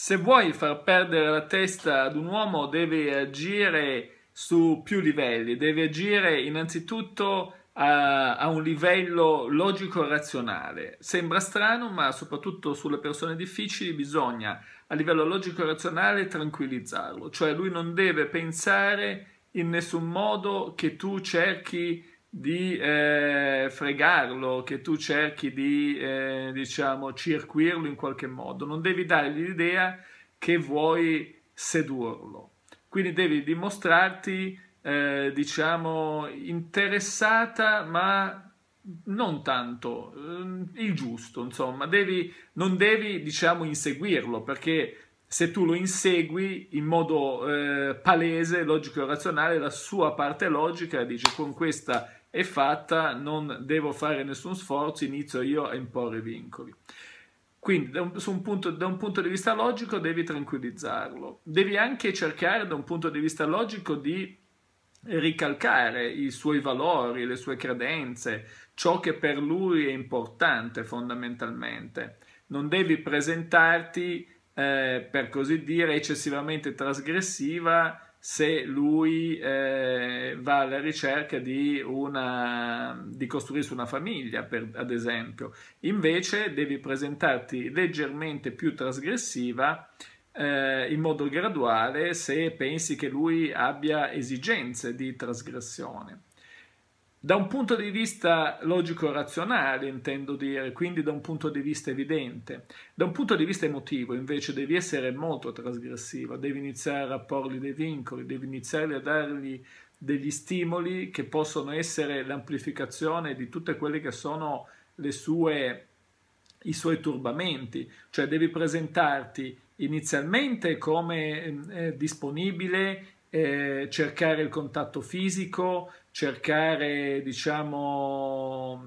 Se vuoi far perdere la testa ad un uomo devi agire su più livelli, devi agire innanzitutto a, eh, a un livello logico-razionale. Sembra strano, ma soprattutto sulle persone difficili bisogna a livello logico-razionale tranquillizzarlo, cioè lui non deve pensare in nessun modo che tu cerchi di eh, fregarlo, che tu cerchi di, eh, diciamo, circuirlo in qualche modo. Non devi dargli l'idea che vuoi sedurlo. Quindi devi dimostrarti, eh, diciamo, interessata, ma non tanto, mm, il giusto, insomma, devi, non devi, diciamo, inseguirlo, perché se tu lo insegui in modo eh, palese, logico e razionale, la sua parte logica dice con questa è fatta, non devo fare nessun sforzo, inizio io a imporre vincoli. Quindi da un, un punto, da un, punto, di vista logico devi tranquillizzarlo, devi anche cercare da un punto di vista logico di ricalcare i suoi valori, le sue credenze, ciò che per lui è importante fondamentalmente. Non devi presentarti eh, per così dire, eccessivamente trasgressiva se lui eh, va alla ricerca di, una, di costruirsi una famiglia, per, ad esempio. Invece devi presentarti leggermente più trasgressiva eh, in modo graduale se pensi che lui abbia esigenze di trasgressione. Da un punto di vista logico-razionale, intendo dire, quindi da un punto di vista evidente. Da un punto di vista emotivo, invece, devi essere molto trasgressiva, devi iniziare a porgli dei vincoli, devi iniziare a dargli degli stimoli che possono essere l'amplificazione di tutte quelle che sono le sue, i suoi turbamenti, cioè devi presentarti inizialmente come eh, disponibile eh, cercare il contatto fisico, cercare diciamo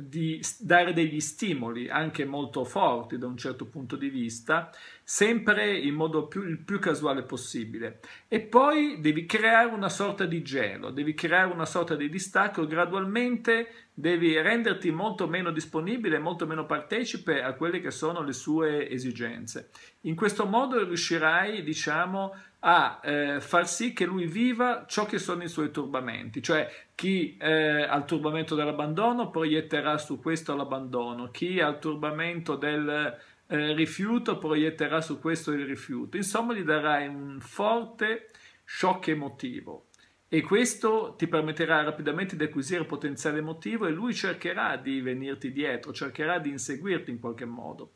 di dare degli stimoli anche molto forti da un certo punto di vista, sempre in modo più, il più casuale possibile. E poi devi creare una sorta di gelo, devi creare una sorta di distacco gradualmente devi renderti molto meno disponibile, molto meno partecipe a quelle che sono le sue esigenze. In questo modo riuscirai, diciamo, a eh, far sì che lui viva ciò che sono i suoi turbamenti, cioè chi eh, ha il turbamento dell'abbandono proietterà su questo l'abbandono, chi ha il turbamento del eh, rifiuto proietterà su questo il rifiuto, insomma gli darai un forte shock emotivo e questo ti permetterà rapidamente di acquisire potenziale emotivo e lui cercherà di venirti dietro, cercherà di inseguirti in qualche modo.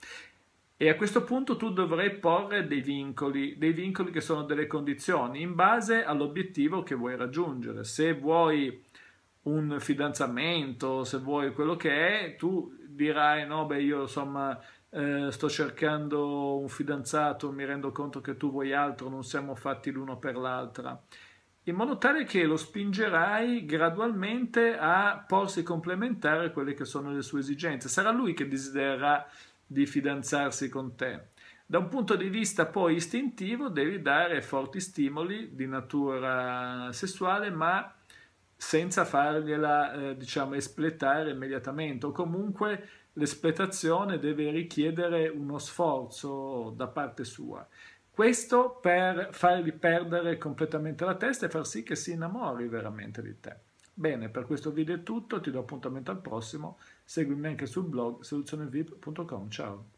E a questo punto tu dovrai porre dei vincoli, dei vincoli che sono delle condizioni in base all'obiettivo che vuoi raggiungere. Se vuoi un fidanzamento, se vuoi quello che è, tu dirai no, beh io insomma eh, sto cercando un fidanzato, mi rendo conto che tu vuoi altro, non siamo fatti l'uno per l'altra in modo tale che lo spingerai gradualmente a porsi complementare a quelle che sono le sue esigenze. Sarà lui che desidererà di fidanzarsi con te. Da un punto di vista poi istintivo devi dare forti stimoli di natura sessuale, ma senza fargliela eh, diciamo espletare immediatamente o comunque l'espletazione deve richiedere uno sforzo da parte sua. Questo per fargli perdere completamente la testa e far sì che si innamori veramente di te. Bene, per questo video è tutto, ti do appuntamento al prossimo, seguimi anche sul blog soluzionevip.com, ciao!